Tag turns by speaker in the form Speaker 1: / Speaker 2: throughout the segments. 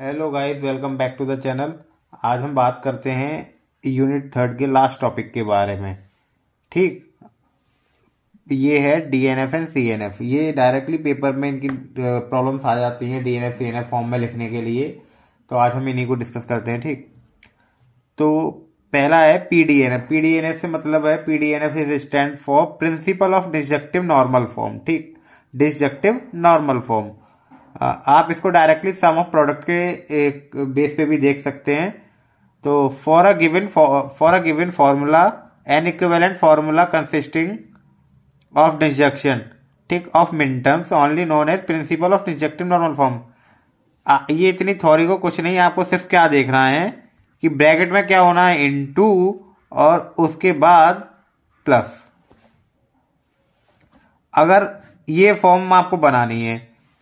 Speaker 1: hello guys welcome back to the channel आज हम बात करते हैं यूनिट थर्ड के लास्ट टॉपिक के बारे में ठीक ये है DNF and C N F ये डायरेक्टली पेपर में इनकी प्रॉब्लम्स आ जाती हैं DNF CNF C N F form में लिखने के लिए तो आज हम इन्हीं को डिस्कस करते हैं ठीक तो पहला है पी पीडीएनएफ पी से मतलब है P D N F is stand for principal of disjunctive normal form ठीक डिस्जक्टिव नॉर्मल फॉर्म आप इसको डायरेक्टली सम ऑफ प्रोडक्ट के एक बेस पे भी देख सकते हैं तो for a given for a given formula an equivalent formula consisting of disjunction ठीक of minterms only known as principal of disjunctive normal form ये इतनी थ्योरी को कुछ नहीं आपको सिर्फ क्या देखना है कि ब्रैकेट में क्या होना है इन टू और उसके बाद प्लस अगर ये फॉर्म आपको बनानी है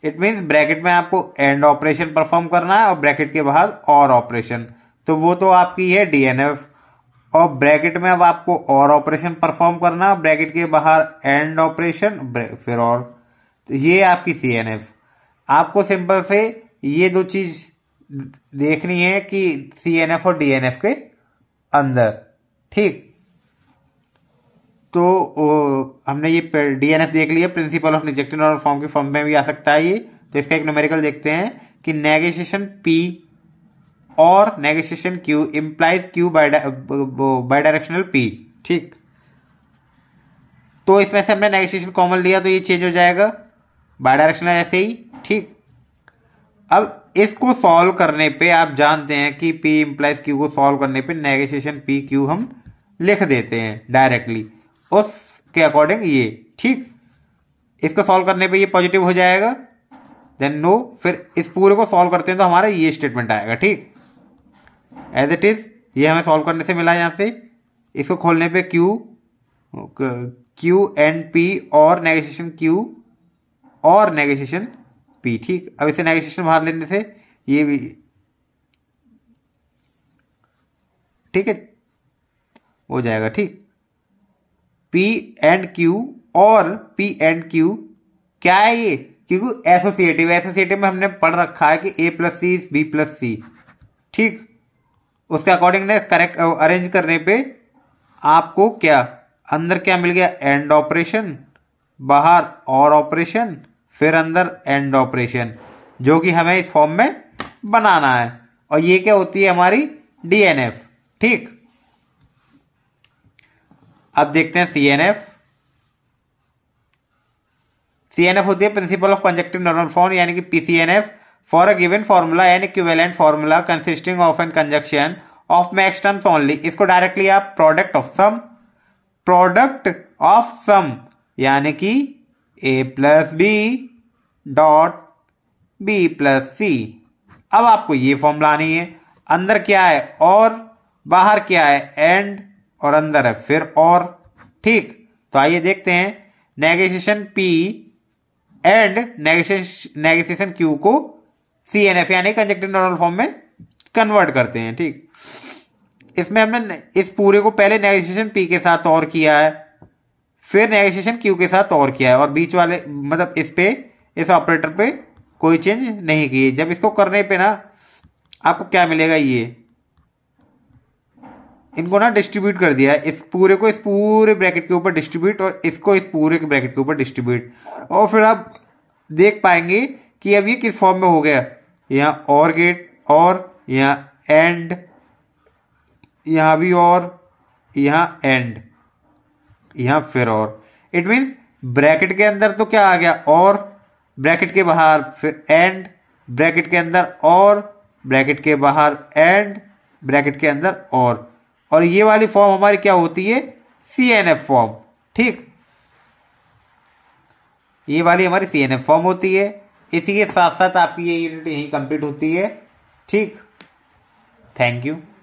Speaker 1: इट मीन्स ब्रैकेट में आपको एंड ऑपरेशन परफॉर्म करना है और ब्रैकेट के बाहर और ऑपरेशन तो वो तो आपकी है डीएनएफ और ब्रैकेट में अब आपको और ऑपरेशन परफॉर्म करना है ब्रैकेट के बाहर एंड ऑपरेशन फिर और तो ये आपकी एफ आपको सिंपल से ये दो चीज देखनी है कि एफ और डीएनएफ के अंदर ठीक तो हमने ये डीएनएफ देख लिया प्रिंसिपल ऑफ निजेक्टेड ऑर्डर फॉर्म के फॉर्म में भी आ सकता है ये तो इसका एक न्यूमेरिकल देखते हैं कि नेगेशन पी और negation Q implies Q bidirectional P ठीक तो इसमें से हमने नेगेशन कॉमन लिया तो ये चेंज हो जाएगा बाय डायरेक्शनल ऐसे ही ठीक अब इसको सॉल्व करने पे आप जानते हैं कि पी इम्प्लाइज क्यू को सॉल्व करने पे नेगेशन पी क्यू हम लिख देते हैं डायरेक्टली उसके अकॉर्डिंग ये ठीक इसको सॉल्व करने पे ये पॉजिटिव हो जाएगा देन नो फिर इस पूरे को सॉल्व करते हैं तो हमारा ये स्टेटमेंट आएगा ठीक एज इट इज़ ये हमें सॉल्व करने से मिला यहाँ से इसको खोलने पे क्यू क्यू एन पी और नेगोशिएशन क्यू और नेगोशिएशन पी ठीक अब इसे नेगोशिएशन बाहर लेने से ये भी ठीक है हो जाएगा ठीक पी एंड क्यू और पी एंड क्यू क्या है ये क्योंकि एसोसिएटिव एसोसिएटिव में हमने पढ़ रखा है कि A plus C B plus C ठीक उसके अकॉर्डिंग ने करेक्ट अरेंज करने पे आपको क्या अंदर क्या मिल गया एंड ऑपरेशन बाहर और ऑपरेशन फिर अंदर एंड ऑपरेशन जो कि हमें इस फॉर्म में बनाना है और ये क्या होती है हमारी डीएनएफ ठीक अब देखते हैं C N F C N F होती है principal of conjunctive normal form यानी कि P C N F for a given formula an equivalent formula consisting of an conjunction of maxterms only इसको directly आप product of sum product of sum यानी कि A plus B dot B plus C अब आपको ये formula आनी है अंदर क्या है और बाहर क्या है एंड और अंदर है फिर और ठीक तो आइए देखते हैं negation P and negation Q को सी एन एफ यानी कंजेक्टिव नॉर्मल फॉर्म में कन्वर्ट करते हैं ठीक इसमें हमने इस पूरे को पहले नेगेशन पी के साथ और किया है फिर नेगेशन क्यू के साथ और किया है और बीच वाले मतलब इस पे इस ऑपरेटर पे कोई चेंज नहीं किए जब इसको करने पे ना आपको क्या मिलेगा ये इनको ना डिस्ट्रीब्यूट कर दिया है इस पूरे को इस पूरे ब्रैकेट के ऊपर डिस्ट्रीब्यूट और इसको इस पूरे के ब्रैकेट के ऊपर डिस्ट्रीब्यूट और फिर आप देख पाएंगे कि अब ये किस फॉर्म में हो गया यहाँ और गेट और यहाँ एंड यहाँ भी और यहाँ एंड यहाँ फिर और इट मीन्स ब्रैकेट के अंदर तो क्या आ गया और ब्रैकेट के बाहर फिर एंड ब्रैकेट के अंदर और ब्रैकेट के बाहर एंड ब्रैकेट के अंदर और और ये वाली फॉर्म हमारी क्या होती है सी एन एफ फॉर्म ठीक ये वाली हमारी सी एन एफ फॉर्म होती है इसी के साथ साथ आपकी ये यूनिट यही कंप्लीट होती है ठीक थैंक यू